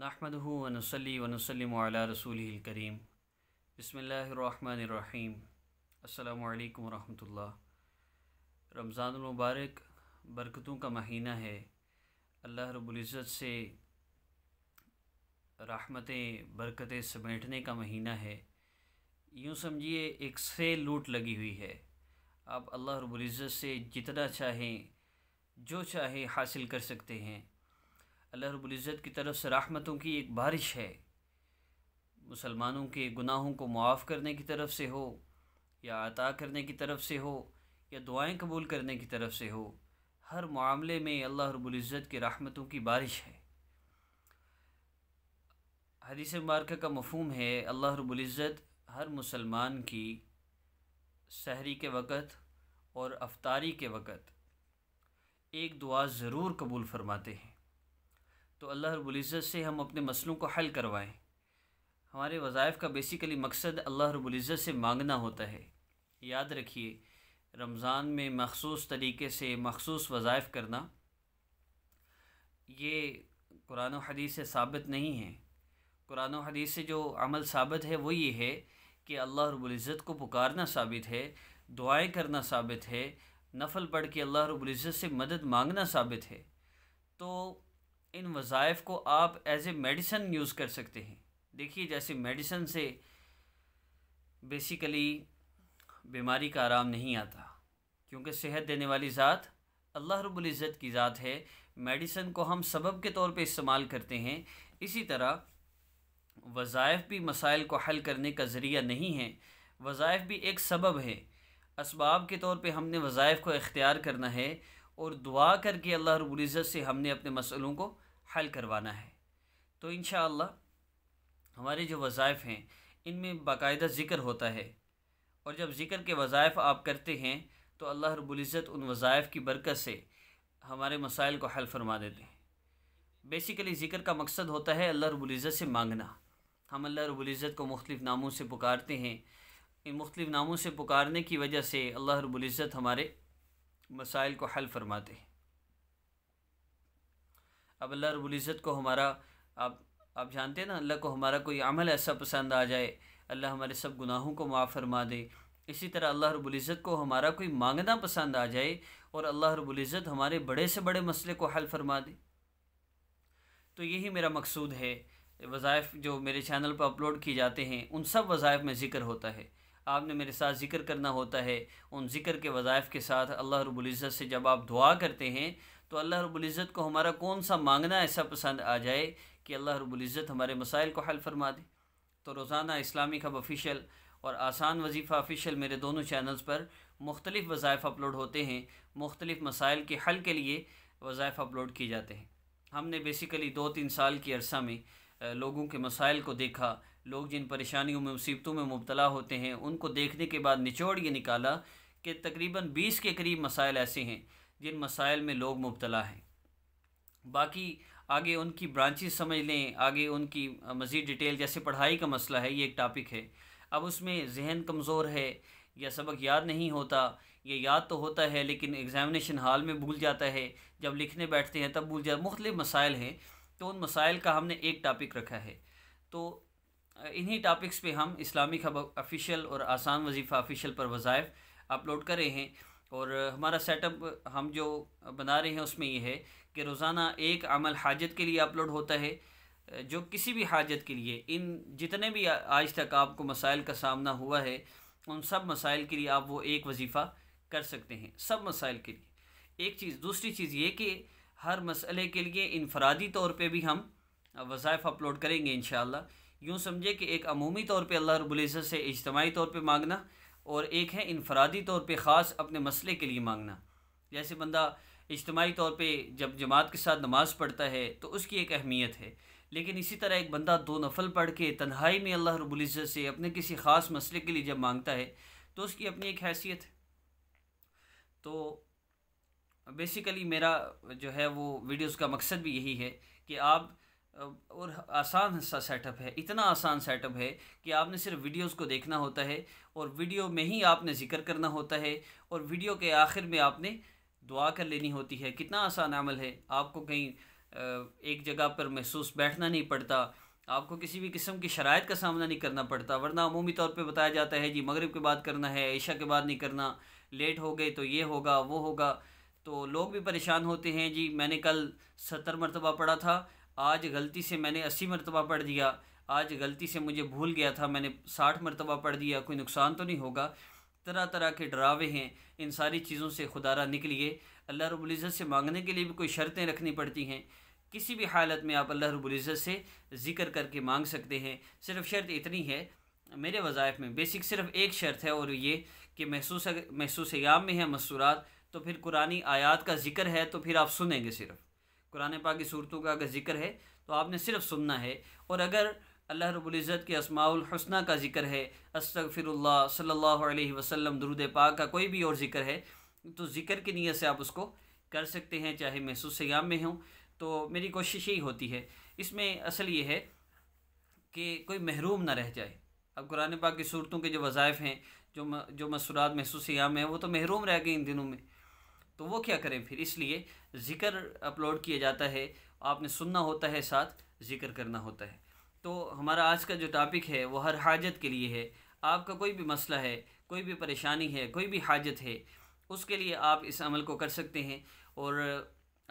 नाहमद वनसली वनसलम रसूल करीम बसमीम अल्लाम वरहमल रमज़ानमबारक बरकतों का महीना है अल्लाह रबुल्ज़त से राहमतें बरकतें समेटने का महीना है यूँ समझिए एक से लूट लगी हुई है आप अल्लाह रबुल्ज़त से जितना चाहें जो चाहें हासिल कर सकते हैं अल्लाह रबुल्ज़त की तरफ से राहमतों की एक बारिश है मुसलमानों के गुनाहों को मुआफ़ करने की तरफ से हो या अता करने की तरफ से हो या दुआएं कबूल करने की तरफ से हो हर मामले में अल्लाह रबुल्ज़त की राहमतों की बारिश है हदीस मुबारक का मफहम है अल्लाह रबुल्ज़त हर मुसलमान की सहरी के वक़्त और अफ्तारी के वक़्त एक दुआ ज़रूर कबूल फरमाते हैं तो अल्लाह रबुल्ज़त से हम अपने मसलों को हल करवाएं हमारे वज़ाइफ का बेसिकली मकसद अल्लाह रबुल्ज़त से मांगना होता है याद रखिए रमज़ान में मखसूस तरीके से मखसूस वज़ाइफ करना ये कुरान हदीस से साबित नहीं है कुरान हदीस से जो अमल साबित है वो ये है कि अल्लाह रबुल्ज़त को पुकारना साबित है दुआएं करना साबित है नफल पढ़ के अल्लाह रबुल्ज़त से मदद मांगना साबित है तो इन वज़ाइफ को आप एज ए मेडिसन यूज़ कर सकते हैं देखिए जैसे मेडिसन से बेसिकली बीमारी का आराम नहीं आता क्योंकि सेहत देने वाली ज़ात अल्लाह रब्बुल इज़्ज़त की ज़ात है मेडिसन को हम सबब के तौर पे इस्तेमाल करते हैं इसी तरह वज़ाइफ भी मसाइल को हल करने का ज़रिया नहीं है वज़ाइफ भी एक सबब है इसबाब के तौर पे हमने वज़ाइफ को इख्तियार करना है और दुआ करके अल्लाह रबुल्ज़त से हमने अपने मसलों को हल करवाना है तो इन हमारे जो वज़ाइफ़ हैं इनमें बाकायदा ज़िक्र होता है और जब ज़िक्र के वज़ाइफ़ आप करते हैं तो अल्लाह रबुल्ज़त उन वज़ाइफ़ की बरकत से हमारे मसाइल को हल फरमा देते हैं बेसिकली ज़िक्र का मकसद होता है अल्लाह रबुल्ज़त से मांगना हम अल्लाह रबुल्ज़त को मुख्तफ़ नामों से पुकारते हैं इन मुख्तफ़ नामों से पुकारने की वजह से अल्लाह रबुल्ज़त हमारे मसाइल को हल फरमाते हैं अब अल्लाह रबुल्ज़त को हमारा आप आप जानते हैं ना अल्लाह को हमारा कोई अमल ऐसा पसंद आ जाए अल्लाह हमारे सब गुनाहों को माफ़ फरमा दे इसी तरह अल्लाह रबुल्ज़त को हमारा कोई मांगना पसंद आ जाए और अल्लाह रबुल्ज़त हमारे बड़े से बड़े मसले को हल फरमा दे तो यही मेरा मकसूद है वज़ाइफ़ जो मेरे चैनल पर अपलोड किए जाते हैं उन सब वज़ाइफ़ में ज़िक्र होता है आपने मेरे साथ ज़िक्र करना होता है उन ज़िक्र के वज़ाइफ़ के साथ अल्लाह रबुल्ज़त से जब आप दुआ करते हैं तो अल्लाह रबुल्ज़त को हमारा कौन सा मांगना ऐसा पसंद आ जाए कि अल्लाह रबुल्ज़त हमारे मसाइल को हल फरमा दे तो रोज़ाना इस्लामिक हब ऑफिशियल और आसान वजीफ़ा ऑफिशियल मेरे दोनों चैनल्स पर मुख्तलिफ़ वज़ाइफ़ अपलोड होते हैं मुख्तलिफ़ मसाइल के हल के लिए वज़ाइफ़ अपलोड किए जाते हैं हमने बेसिकली दो तीन साल के अरसा में लोगों के मसाइल को देखा लोग जिन परेशानियों में मुसीबतों में मुबतला होते हैं उनको देखने के बाद निचोड़ ये निकाला कि तकरीबन बीस के करीब मसाइल ऐसे हैं जिन मसाइल में लोग मुबतला हैं बाकी आगे उनकी ब्रांचेस समझ लें आगे उनकी मज़ीद डिटेल जैसे पढ़ाई का मसला है ये एक टॉपिक है अब उसमें जहन कमज़ोर है या सबक याद नहीं होता ये याद तो होता है लेकिन एग्ज़ामिनेशन हाल में भूल जाता है जब लिखने बैठते हैं तब भूल जाता मुख्तलिफ मसाइल हैं तो उन मसाइल का हमने एक टॉपिक रखा है तो इन्हीं टॉपिक्स पे हम इस्लामिक हब ऑफिशियल और आसान वजीफ़ा ऑफिशियल पर वज़ाइफ अपलोड कर रहे हैं और हमारा सेटअप हम जो बना रहे हैं उसमें ये है कि रोज़ाना एक अमल हाजत के लिए अपलोड होता है जो किसी भी हाजत के लिए इन जितने भी आज तक आपको मसाइल का सामना हुआ है उन सब मसाइल के लिए आप वो एक वजीफ़ा कर सकते हैं सब मसाइल के लिए एक चीज़ दूसरी चीज़ ये कि हर मसले के लिए इनफरादी तौर पे भी हम वज़ाइफ अपलोड करेंगे इन यूँ समझे कि एक अमूमी तौर पर अल्लाह रबुल्ज़त से इजतमाही तौर पर मांगना और एक है इनफरादी तौर पर ख़ास अपने मसले के लिए मांगना जैसे बंदा इजतमाही तौर पर जब जमात के साथ नमाज़ पढ़ता है तो उसकी एक अहमियत है लेकिन इसी तरह एक बंदा दो नफल पढ़ के तन्हाई में अल्लाह रबुल्ज़त से अपने किसी ख़ास मसले के लिए जब मांगता है तो उसकी अपनी एक हैसियत है तो बेसिकली मेरा जो है वो वीडियोज़ का मकसद भी यही है कि आप और आसान सा सेटअप है इतना आसान सेटअप है कि आपने सिर्फ वीडियोस को देखना होता है और वीडियो में ही आपने ज़िक्र करना होता है और वीडियो के आखिर में आपने दुआ कर लेनी होती है कितना आसान अमल है आपको कहीं एक जगह पर महसूस बैठना नहीं पड़ता आपको किसी भी किस्म की शरात का सामना नहीं करना पड़ता वरना अमूमी तौर पर बताया जाता है जी मगरब के बाद करना है ऐशा के बाद नहीं करना लेट हो गए तो ये होगा वो होगा तो लोग भी परेशान होते हैं जी मैंने कल सत्तर मरतबा पढ़ा था आज गलती से मैंने अस्सी मरतबा पढ़ दिया आज गलती से मुझे भूल गया था मैंने साठ मरतबा पढ़ दिया कोई नुकसान तो नहीं होगा तरह तरह के डरावे हैं इन सारी चीज़ों से खुदारा निकलिए अल्लाह रबुल्ज़त से मांगने के लिए भी कोई शर्तें रखनी पड़ती हैं किसी भी हालत में आप अल्लाह रबुल्ज़त से ज़िक्र करके मांग सकते हैं सिर्फ शर्त इतनी है मेरे वज़ाइफ में बेसिक सिर्फ एक शर्त है और ये कि महसूस महसूस याम में है मसूरात तो फिर कुरानी आयात का जिक्र है तो फिर आप सुनेंगे सिर्फ कुरान पाक की सूरतों का अगर जिक्र है तो आपने सिर्फ सुनना है और अगर अल्लाह रबुल्ज़त के असमाउल का जिक्र है अस्तफ़िरल्ला सल्लल्लाहु अलैहि दरुद पाक का कोई भी और जिक्र है तो जिक्र की नीयत से आप उसको कर सकते हैं चाहे महसूस सयाम में हों तो मेरी कोशिश यही होती है इसमें असल ये है कि कोई महरूम ना रह जाए अब कुरान पाक की सूरतों के जो वज़ाइफ़ हैं जो जो मसूरात महसूस याम हैं वो तो महरूम रह गए इन दिनों में तो वो क्या करें फिर इसलिए ज़िक्र अपलोड किया जाता है आपने सुनना होता है साथ ज़िक्र करना होता है तो हमारा आज का जो टॉपिक है वो हर हाजत के लिए है आपका कोई भी मसला है कोई भी परेशानी है कोई भी हाजत है उसके लिए आप इस अमल को कर सकते हैं और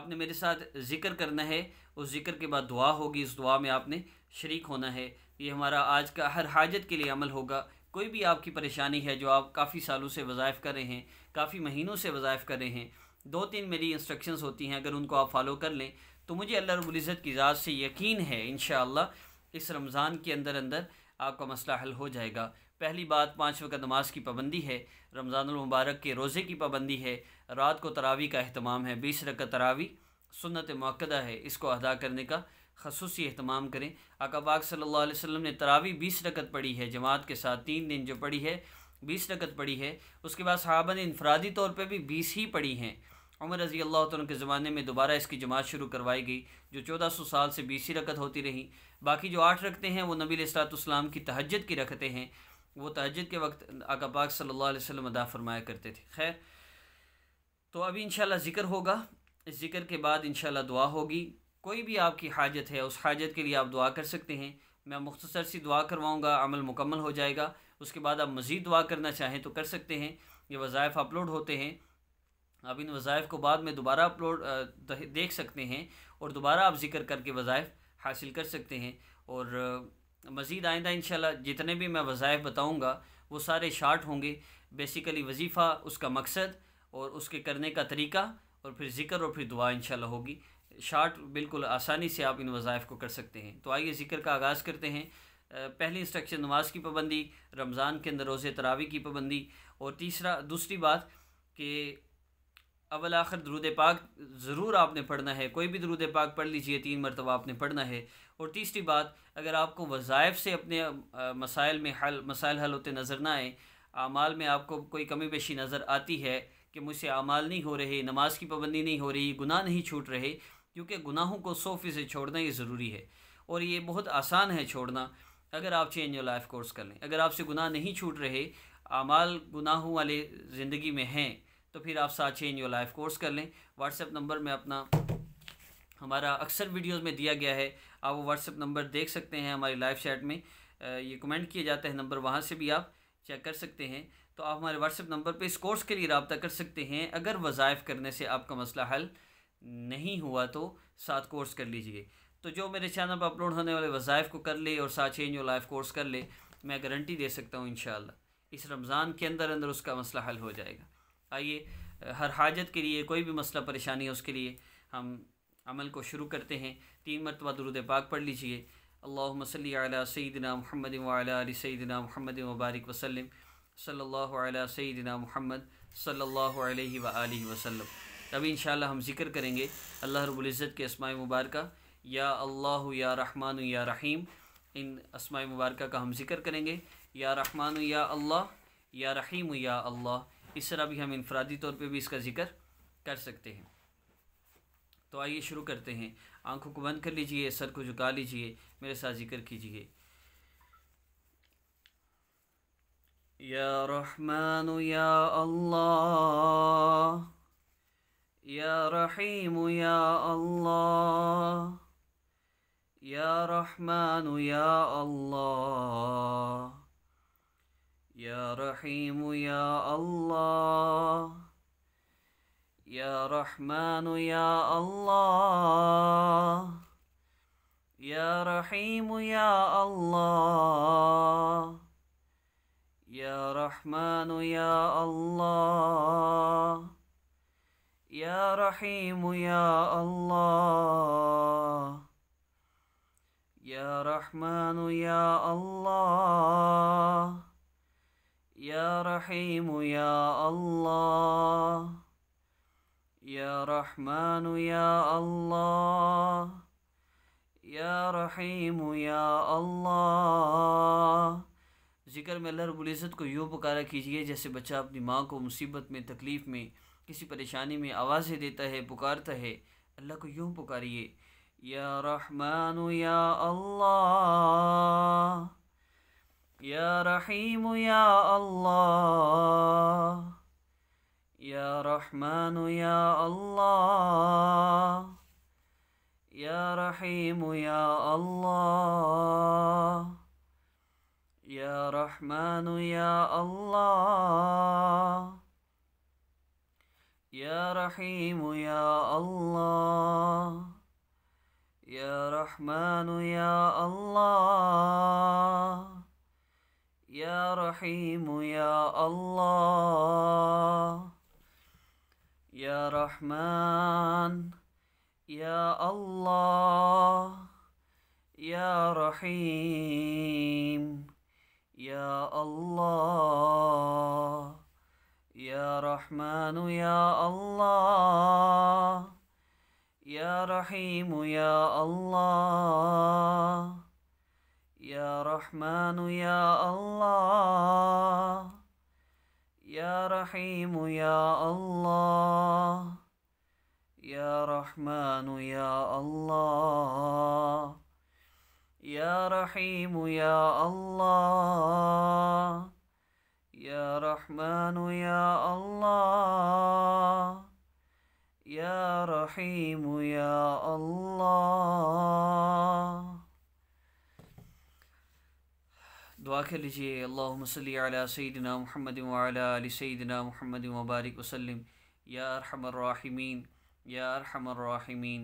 आपने मेरे साथ ज़िक्र करना है उस ज़िक्र के बाद दुआ होगी इस दुआ में आपने शरीक होना है ये हमारा आज का हर हाजत के लिए अमल होगा कोई भी आपकी परेशानी है जो आप काफ़ी सालों से वज़ाइफ़ कर रहे हैं काफ़ी महीनों से वज़ाइफ़ कर रहे हैं दो तीन मेरी इंस्ट्रक्शंस होती हैं अगर उनको आप फॉलो कर लें तो मुझे अल्लाह रबुल्ज़त की ज़ात से यकीन है इन इस रमज़ान के अंदर अंदर आपका मसला हल हो जाएगा पहली बात पाँच वक्त नमाज की पाबंदी है रमज़ानमबारक के रोज़े की पाबंदी है रात को तरावी का अहतमाम है बीस रकत तरावी सुनत मक्दा है इसको अदा करने का खसूस अहतमाम करें अकबाक सल्ला वसम ने तरावी बीस रकत पढ़ी है जमात के साथ तीन दिन जो पढ़ी है बीस रकत पढ़ी है उसके बाद सहाबा ने इनफरादी तौर पर भी बीस ही पढ़ी हैं उमर रज़ी अल्लाह तन के ज़माने में दोबारा इसकी जमात शुरू करवाई गई जो चौदह सौ साल से बीस ही रकत होती रही बाकी जो आठ रखते हैं वो नबी सलाम की तहजद की रखते हैं वो तहजद के वक्त आका पाक सल्लल्लाहु अदा फरमाया करते थे खैर तो अभी इन जिक्र होगा इस जिक्र के बाद इन दुआ होगी कोई भी आपकी हाजत है उस हाजत के लिए आप दुआ कर सकते हैं मैं मुख्तसर सी दुआ करवाऊँगा अमल मुकम्मल हो जाएगा उसके बाद आप मज़ीद दुआ करना चाहें तो कर सकते हैं ये वज़ायफ़ अपलोड होते हैं आप इन वज़ाइफ़ को बाद में दोबारा अपलोड देख सकते हैं और दोबारा आप जिक्र करके वज़ायफ़ हासिल कर सकते हैं और मज़ीद आइंदा इन जितने भी मैं वज़ायफ़ बताऊँगा वो सारे शार्ट होंगे बेसिकली वजीफ़ा उसका मकसद और उसके करने का तरीका और फिर ज़िक्र और फिर दुआ इन होगी शार्ट बिल्कुल आसानी से आप इन वज़ाइफ को कर सकते हैं तो आइए ज़िक्र का आगाज़ करते हैं पहली इंस्ट्रक्शन नमाज की पाबंदी रमज़ान के अंदर रोज़े तरावी की पाबंदी और तीसरा दूसरी बात कि अवल आखिर दरूद पाक ज़रूर आपने पढ़ना है कोई भी दरूद पाक पढ़ लीजिए तीन मरतबा आपने पढ़ना है और तीसरी बात अगर आपको वज़ाइफ से अपने मसाइल में हल मसाइल हल होते नज़र ना आए आमाल में आपको कोई कमी पेशी नज़र आती है कि मुझसे आमाल नहीं हो रहे नमाज की पाबंदी नहीं हो रही गुनाह नहीं छूट रहे क्योंकि गुनाहों को सौ फीसद छोड़ना ही ज़रूरी है और ये बहुत आसान है छोड़ना अगर आप चेंज योर लाइफ कोर्स कर लें अगर आपसे गुनाह नहीं छूट रहे अमाल गुनाहों वाले ज़िंदगी में हैं तो फिर आप साथ चेंज योर लाइफ कोर्स कर लें व्हाट्सएप नंबर में अपना हमारा अक्सर वीडियोस में दिया गया है आप वो व्हाट्सएप नंबर देख सकते हैं हमारी लाइव चैट में ये कमेंट किया जाता है नंबर वहाँ से भी आप चेक कर सकते हैं तो आप हमारे व्हाट्सएप नंबर पर इस कोर्स के लिए रबता कर सकते हैं अगर वज़ाइफ करने से आपका मसला हल नहीं हुआ तो साथ कोर्स कर लीजिए तो जो मेरे चैनल पर अपलोड होने वाले वज़ाइफ को कर ले और साथ चेंज और लाइफ कोर्स कर ले मैं गारंटी दे सकता हूँ इन इस रमज़ान के अंदर अंदर उसका मसला हल हो जाएगा आइए हर हाजत के लिए कोई भी मसला परेशानी है उसके लिए हम अमल को शुरू करते हैं तीन मरतबा दुरुद पाक पढ़ लीजिए अल्लाह सल सईदना महमद वाली सईदना महमद मुबारक वसलम सल्ला सईदना महमद सल्ला वसलम तभी इन हम जिक्र करेंगे अल्लाह रबुल्ज़त के इसमाय मुबारक या अल्लाह या रहमान या रहीम इन असमाय मुबारक का हम जिक्र करेंगे या रहमान या अल्लाह या रहीम या अल्लाह इस तरह भी हम इनफरादी तौर पे भी इसका ज़िक्र कर सकते हैं तो आइए शुरू करते हैं आंखों को बंद कर लीजिए सर को झुका लीजिए मेरे साथ जिक्र कीजिए या रहमान या अल्लाह يا رحيم يا الله يا رحمن يا الله يا رحيم يا الله يا رحمن يا الله يا رحيم يا الله يا رحمن يا الله रहीम या या रहमान या अल्लाह या रहीम या अल्लाह या रहमान या रहीम या ज़िक्र में अल्लाह रबुल्ज़त को यूँ पुकारा कीजिए जैसे बच्चा अपनी माँ को मुसीबत में तकलीफ़ में किसी परेशानी में आवाज़ें देता है पुकारता है अल्लाह को यूँ पुकारिए या रहमान या अल्लाह या रहीम या अल्लाह या रहमान या अल्लाह या रहीम या अल्लाह या रहमान या अल्लाह يا رحيم يا الله يا رحمن يا الله يا رحيم يا الله يا رحمن يا الله يا رحيم يا الله يا رحمن يا الله يا رحيم يا الله يا رحمن يا الله يا رحيم يا الله يا رحمن يا الله يا رحيم يا الله يا رحمن يا الله يا رحيم يا الله दुआ कर लीजिए अल्लाम सैदना महमद वाली महमद मुबारक वसलम या रहमरमीन या रहमरमीन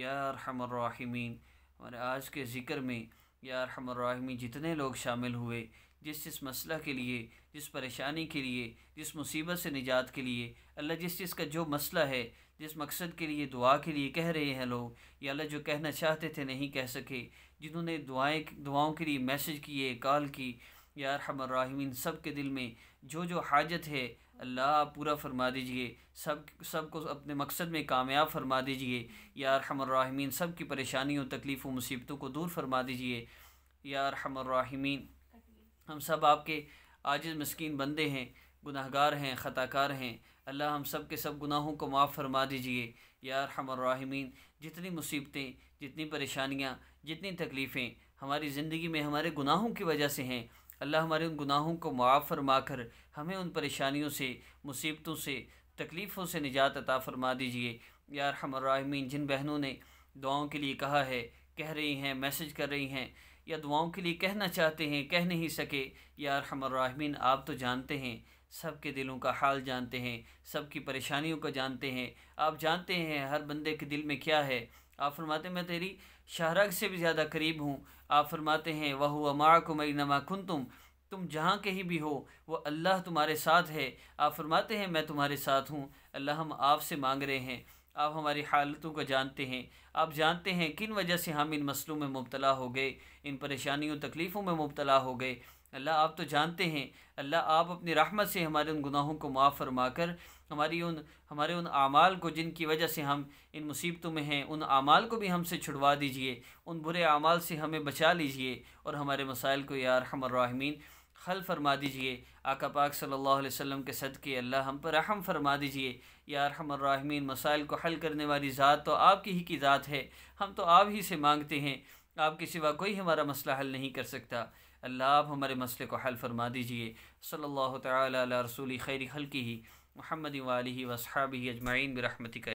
या रहमरमीन हमारे आज के ज़िक्र में या रहमरमीन जितने लोग शामिल हुए जिस जिस मसला के लिए जिस परेशानी के लिए जिस मुसीबत से निजात के लिए अल्लाह जिस चीज़ का जो मसला है जिस मकसद के लिए दुआ के लिए कह रहे हैं लोग या अल्लाह जो कहना चाहते थे नहीं कह सके जिन्होंने दुआएं दुआओं के लिए मैसेज किए कॉल की यार रहमीन सब के दिल में जो जो हाजत है अल्लाह पूरा फरमा दीजिए सब सबको अपने मकसद में कामयाब फरमा दीजिए यार रहमीन सब की परेशानियों तकलीफ़ों मुसीबतों को दूर फरमा दीजिए यार रहमीन हम सब आपके आजिज़ मस्किन बंदे हैं गुनाहगार हैं ख़ताकार हैं अल्लाह हम सब के सब गुनाहों को माफ़ फरमा दीजिए यार हमरमीन जितनी मुसीबतें जितनी परेशानियाँ जितनी तकलीफ़ें हमारी ज़िंदगी में हमारे गुनाहों की वजह से हैं अल्लाह हमारे उन गुनाहों को माफ़ फरमा कर हमें उन परेशानियों से मुसीबतों से तकलीफ़ों से निजात अता फरमा दीजिए यार हमरमीन जिन बहनों ने दुआओं के लिए कहा है कह रही हैं मैसेज कर रही हैं या दुआओं के लिए कहना चाहते हैं कह नहीं सके यार रहमीन आप तो जानते हैं सब के दिलों का हाल जानते हैं सब की परेशानियों को जानते हैं आप जानते हैं हर बंदे के दिल में क्या है आप फरमाते मैं तेरी शाहरग से भी ज़्यादा करीब हूँ आप फरमाते हैं वह अमा को मई नमा खुन तुम तुम जहाँ कहीं भी हो वो अल्लाह तुम्हारे साथ है आप फरमाते हैं मैं तुम्हारे साथ हूँ अल्लाह हम आपसे मांग रहे हैं आप हमारी हालतों को जानते हैं आप जानते हैं किन वजह से हम इन मसलों में मुबतला हो गए इन परेशानियों तकलीफ़ों में मुबतला हो गए अल्लाह आप तो जानते हैं अल्लाह आप अपनी रहमत से हमारे उन गुनाहों को माफ़ फरमा कर हमारी उन हमारे उन आमाल को जिनकी वजह से हम इन मुसीबतों में हैं उन आमाल को भी हमसे छुड़वा दीजिए उन बुरे आमाल से हमें बचा लीजिए और हमारे मसाइल को यार हमर हल फरमा दीजिए आका पाक सल्लल्लाहु अलैहि वसल्लम के सदक़े अल्लाह हम पर रहम फरमा दीजिए या मसाइल को हल करने वाली ज़ात तो आपकी ही की ज़ात है हम तो आप ही से मांगते हैं आपके सिवा कोई हमारा मसला हल नहीं कर सकता अल्लाह आप हमारे मसले को हल फरमा दीजिए सल्लल्लाहु ताला अला रसूली खैर खल की ही महमद वाली वसहाबी अजमाइन बरहमतिक